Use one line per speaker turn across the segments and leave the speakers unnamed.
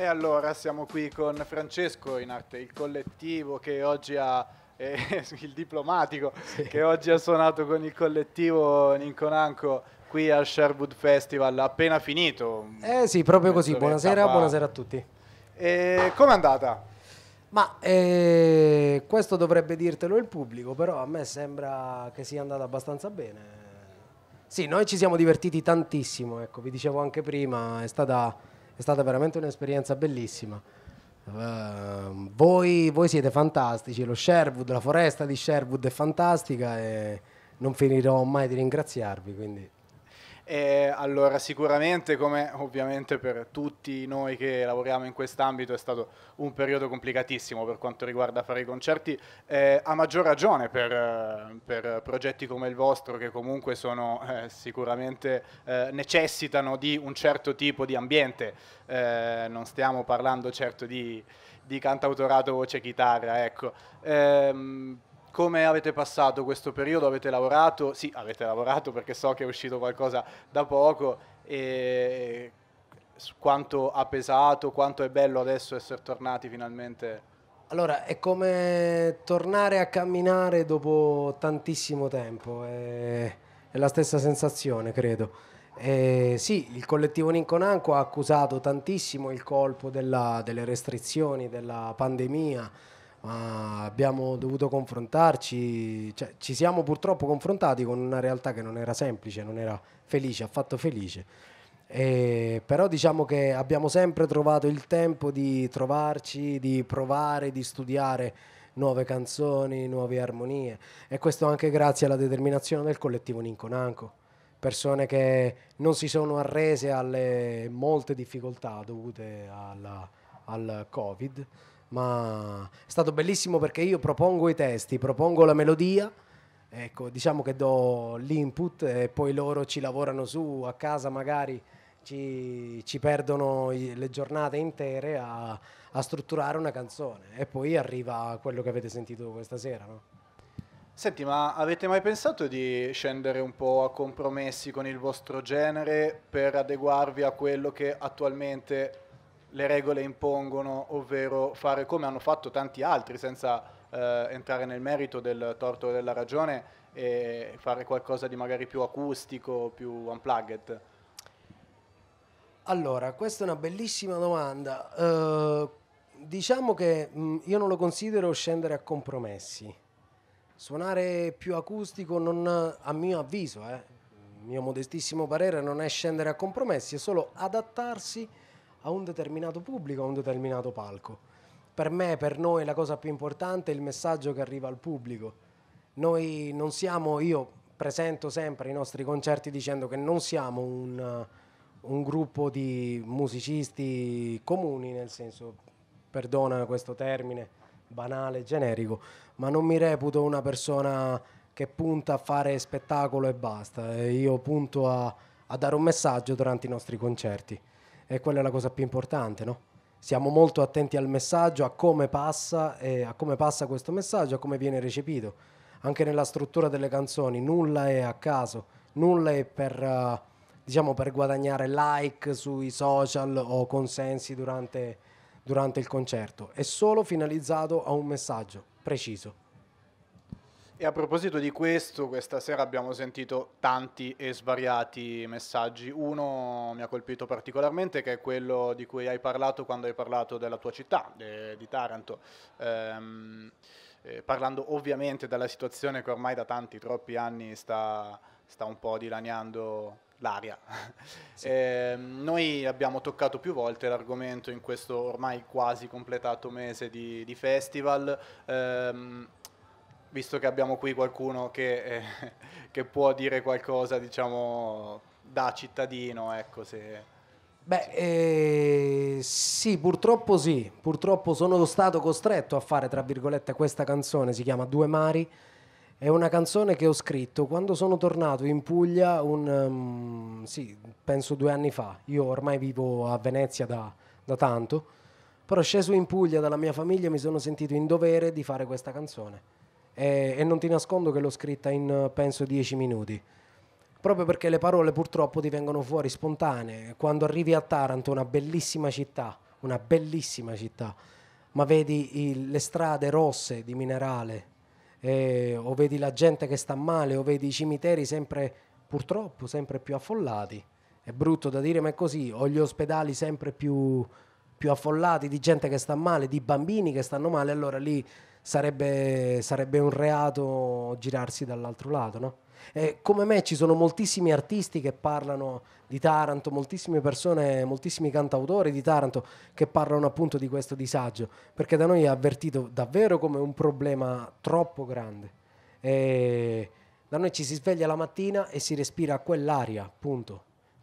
E allora siamo qui con Francesco in arte, il collettivo che oggi ha eh, il diplomatico sì. che oggi ha suonato con il collettivo Ninconanco qui al Sherwood Festival appena finito. Eh sì, proprio così. Buonasera, buonasera a tutti. E com'è andata?
Ma eh, questo dovrebbe dirtelo il pubblico, però a me sembra che sia andata abbastanza bene. Sì, noi ci siamo divertiti tantissimo, ecco, vi dicevo anche prima, è stata è stata veramente un'esperienza bellissima. Uh, voi, voi, siete fantastici, lo Sherwood, la foresta di Sherwood è fantastica e non finirò mai di ringraziarvi. Quindi.
E allora sicuramente come ovviamente per tutti noi che lavoriamo in quest'ambito è stato un periodo complicatissimo per quanto riguarda fare i concerti, eh, a maggior ragione per, per, progetti come il vostro che comunque sono eh, sicuramente eh, necessitano di un certo tipo di ambiente, eh, non stiamo parlando certo di, di cantautorato voce chitarra, ecco. Ehm, come avete passato questo periodo? Avete lavorato? Sì, avete lavorato perché so che è uscito qualcosa da poco e quanto ha pesato, quanto è bello adesso essere tornati finalmente.
Allora, è come tornare a camminare dopo tantissimo tempo, è, è la stessa sensazione, credo. E sì, il collettivo Ninconanco ha accusato tantissimo il colpo della, delle restrizioni, della pandemia, ma abbiamo dovuto confrontarci, cioè, ci siamo purtroppo confrontati con una realtà che non era semplice, non era felice, affatto felice. E, però diciamo che abbiamo sempre trovato il tempo di trovarci, di provare, di studiare nuove canzoni, nuove armonie e questo anche grazie alla determinazione del collettivo Ninconanco, persone che non si sono arrese alle molte difficoltà dovute alla, al Covid ma è stato bellissimo perché io propongo i testi, propongo la melodia, ecco, diciamo che do l'input e poi loro ci lavorano su a casa magari. Ci, ci perdono le giornate intere a, a, strutturare una canzone e poi arriva quello che avete sentito questa sera. No?
Senti, ma avete mai pensato di scendere un po' a compromessi con il vostro genere per adeguarvi a quello che attualmente le regole impongono, ovvero fare come hanno fatto tanti altri senza eh, entrare nel merito del torto e della ragione e fare qualcosa di magari più acustico, più unplugged?
Allora, questa è una bellissima domanda. Eh, diciamo che mh, mm, io non lo considero scendere a compromessi. Suonare più acustico, non, a mio avviso, eh, mio modestissimo parere, non è scendere a compromessi, è solo adattarsi a un determinato pubblico, a un determinato palco. Per me, per noi, la cosa più importante è il messaggio che arriva al pubblico. Noi non siamo, io presento sempre i nostri concerti dicendo che non siamo un, un gruppo di musicisti comuni, nel senso, perdona questo termine banale, generico, ma non mi reputo una persona che punta a fare spettacolo e basta. Io punto a, a dare un messaggio durante i nostri concerti e quella è la cosa più importante, no? Siamo molto attenti al messaggio, a come passa, eh, a come passa questo messaggio, a come viene recepito. Anche nella struttura delle canzoni, nulla è a caso, nulla è per, eh, diciamo, per guadagnare like sui social o consensi durante, durante il concerto. È solo finalizzato a un messaggio preciso.
E a proposito di questo, questa sera abbiamo sentito tanti e svariati messaggi. Uno mi ha colpito particolarmente, che è quello di cui hai parlato quando hai parlato della tua città, de, di Taranto. Ehm, eh, parlando ovviamente della situazione che ormai da tanti, troppi anni sta, sta un po' dilaniando l'aria. Sì. Eh, noi abbiamo toccato più volte l'argomento in questo ormai quasi completato mese di, di festival. Ehm, visto che abbiamo qui qualcuno che, eh, che può dire qualcosa, diciamo, da cittadino, ecco, se...
Beh, eh, sì, purtroppo sì, purtroppo sono stato costretto a fare, tra virgolette, questa canzone, si chiama Due Mari, è una canzone che ho scritto quando sono tornato in Puglia, un, um, sì, penso due anni fa, io ormai vivo a Venezia da, da tanto, però sceso in Puglia dalla mia famiglia mi sono sentito in dovere di fare questa canzone e, e non ti nascondo che l'ho scritta in penso dieci minuti proprio perché le parole purtroppo ti vengono fuori spontanee. Quando arrivi a Taranto, una bellissima città, una bellissima città, ma vedi il, le strade rosse di minerale, eh, o vedi la gente che sta male, o vedi i cimiteri sempre, purtroppo, sempre più affollati. È brutto da dire, ma è così, o gli ospedali sempre più più affollati di gente che sta male, di bambini che stanno male, allora lì sarebbe, sarebbe un reato girarsi dall'altro lato, no? Eh, come me ci sono moltissimi artisti che parlano di Taranto, moltissime persone, moltissimi cantautori di Taranto che parlano appunto di questo disagio, perché da noi è avvertito davvero come un problema troppo grande. E da noi ci si sveglia la mattina e si respira quell'aria, appunto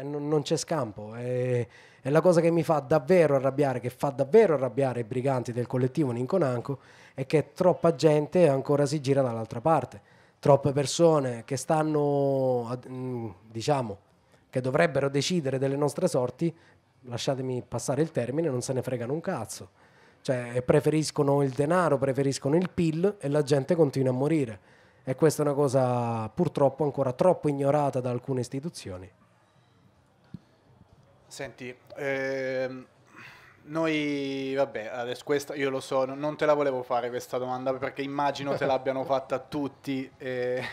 cioè non, non c'è scampo. È, è, la cosa che mi fa davvero arrabbiare, che fa davvero arrabbiare i briganti del collettivo Ninconanco, è che troppa gente ancora si gira dall'altra parte. Troppe persone che stanno, mm, diciamo, che dovrebbero decidere delle nostre sorti, lasciatemi passare il termine, non se ne fregano un cazzo. Cioè, preferiscono il denaro, preferiscono il PIL e la gente continua a morire. E questa è una cosa purtroppo ancora troppo ignorata da alcune istituzioni.
Senti, ehm, noi, vabbè, adesso questa io lo so, non te la volevo fare questa domanda perché immagino te l'abbiano fatta tutti e,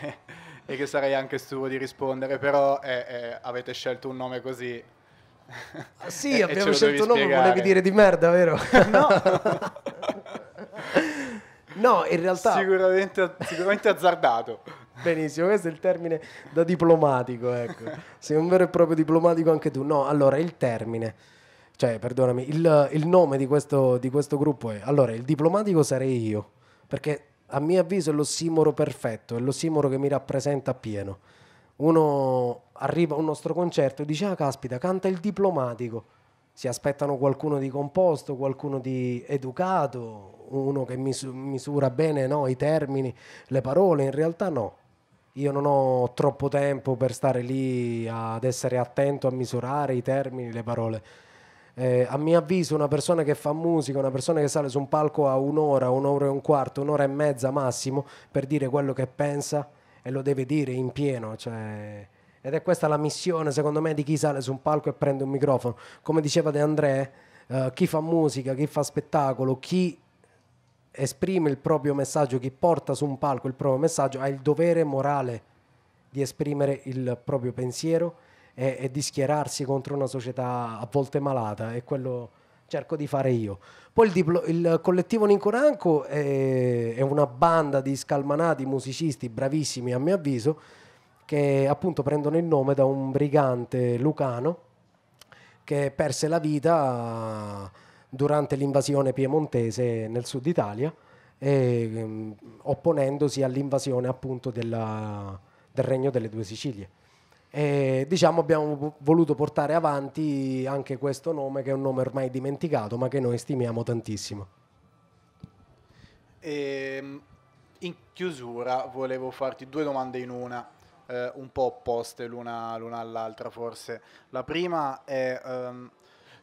e, che sarei anche stupido di rispondere, però eh, eh, avete scelto un nome così. Ah, sì, e, abbiamo e scelto un nome, volevi dire di merda, vero? No. no, in realtà... Sicuramente, sicuramente azzardato. Benissimo, questo è il termine
da diplomatico, ecco. Sei un vero e proprio diplomatico anche tu. No, allora il termine, cioè perdonami, il, il nome di questo, di questo gruppo è... Allora, il diplomatico sarei io, perché a mio avviso è l'ossimoro perfetto, è l'ossimoro che mi rappresenta appieno. Uno arriva a un nostro concerto e dice, ah caspita, canta il diplomatico. Si aspettano qualcuno di composto, qualcuno di educato, uno che misura bene no, i termini, le parole, in realtà no, io non ho troppo tempo per stare lì ad essere attento a misurare i termini, le parole. Eh, a mio avviso una persona che fa musica, una persona che sale su un palco a un'ora, un'ora e un quarto, un'ora e mezza massimo per dire quello che pensa e lo deve dire in pieno. Cioè... Ed è questa la missione secondo me di chi sale su un palco e prende un microfono. Come diceva De André, eh, chi fa musica, chi fa spettacolo, chi esprime il proprio messaggio, chi porta su un palco il proprio messaggio, ha il dovere morale di esprimere il proprio pensiero e, e di schierarsi contro una società a volte malata e quello cerco di fare io. Poi il, diplo- il collettivo Nincuranco è, è una banda di scalmanati musicisti bravissimi a mio avviso che appunto prendono il nome da un brigante lucano che perse la vita durante l'invasione piemontese nel sud Italia, e, ehm, opponendosi all'invasione appunto della, del Regno delle Due Sicilie. E, diciamo abbiamo voluto portare avanti anche questo nome che è un nome ormai dimenticato ma che noi stimiamo tantissimo.
E, ehm, in chiusura volevo farti due domande in una. Eh, un po' opposte l'una, all'altra forse. La prima è ehm,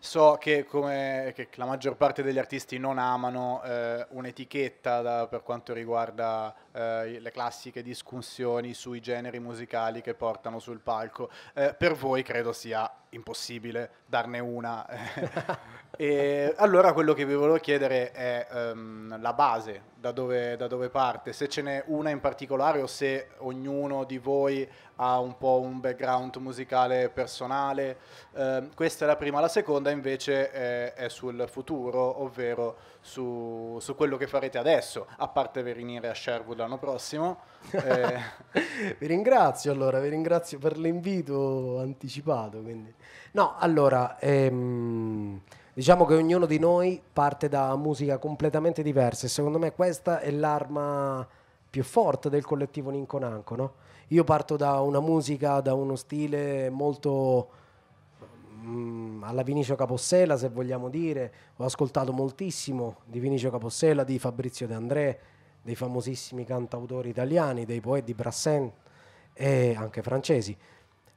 So che, come, che la maggior parte degli artisti non amano eh, un'etichetta da, per quanto riguarda eh, le classiche discussioni sui generi musicali che portano sul palco. Eh, per voi credo sia impossibile darne una. E allora quello che vi volevo chiedere è um, la base, da dove, da dove, parte, se ce n'è una in particolare o se ognuno di voi ha un po' un background musicale personale. Um, questa è la prima, la seconda invece è, è sul futuro, ovvero su, su, quello che farete adesso, a parte venire a Sherwood l'anno prossimo.
eh. vi ringrazio allora, vi ringrazio per l'invito anticipato. Quindi. No, allora... Ehm diciamo che ognuno di noi parte da musica completamente diversa e secondo me questa è l'arma più forte del collettivo Ninconanco. No? Io parto da una musica, da uno stile molto mh, mm, alla Vinicio Capossela, se vogliamo dire, ho ascoltato moltissimo di Vinicio Capossela, di Fabrizio De André, dei famosissimi cantautori italiani, dei poeti Brassens e anche francesi.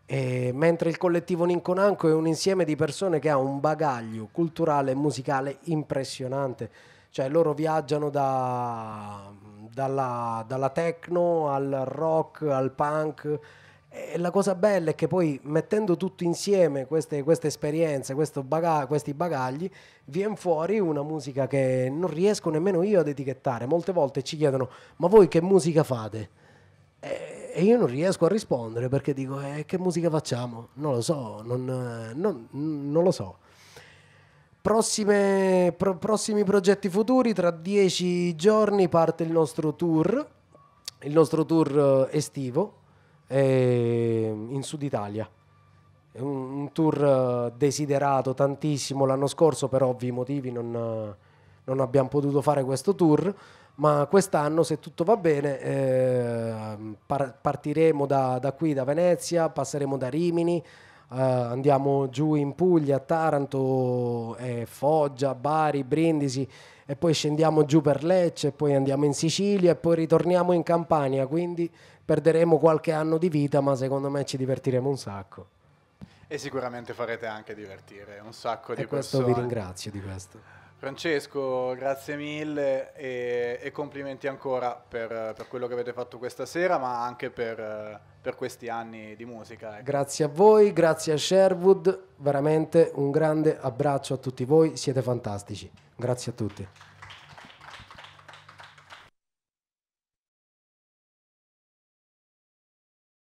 E mentre il collettivo Ninconanco è un insieme di persone che ha un bagaglio culturale e musicale impressionante, cioè loro viaggiano da, dalla, dalla techno al rock al punk. E la cosa bella è che poi mettendo tutto insieme queste, queste esperienze, baga- questi bagagli, viene fuori una musica che non riesco nemmeno io ad etichettare. Molte volte ci chiedono: ma voi che musica fate? E e io non riesco a rispondere perché dico eh, che musica facciamo? Non lo so, non, non, non lo so. Prossime, pro, prossimi progetti futuri, tra dieci giorni parte il nostro tour, il nostro tour eh, estivo eh, in Sud Italia. È un, un, tour eh, desiderato tantissimo l'anno scorso, per ovvi motivi non, non abbiamo potuto fare questo tour ma quest'anno se tutto va bene eh, par- partiremo da, da, qui, da Venezia, passeremo da Rimini, eh, andiamo giù in Puglia, Taranto, eh, Foggia, Bari, Brindisi e poi scendiamo giù per Lecce, poi andiamo in Sicilia e poi ritorniamo in Campania, quindi perderemo qualche anno di vita ma secondo me ci divertiremo un sacco.
E sicuramente farete anche divertire un sacco e di questo persone. questo vi ringrazio di questo. Francesco, grazie mille e, e complimenti ancora per, per, quello che avete fatto questa sera, ma anche per, per questi anni di musica. Ecco. Grazie
a voi, grazie a Sherwood, veramente un grande abbraccio a tutti voi, siete fantastici. Grazie a tutti.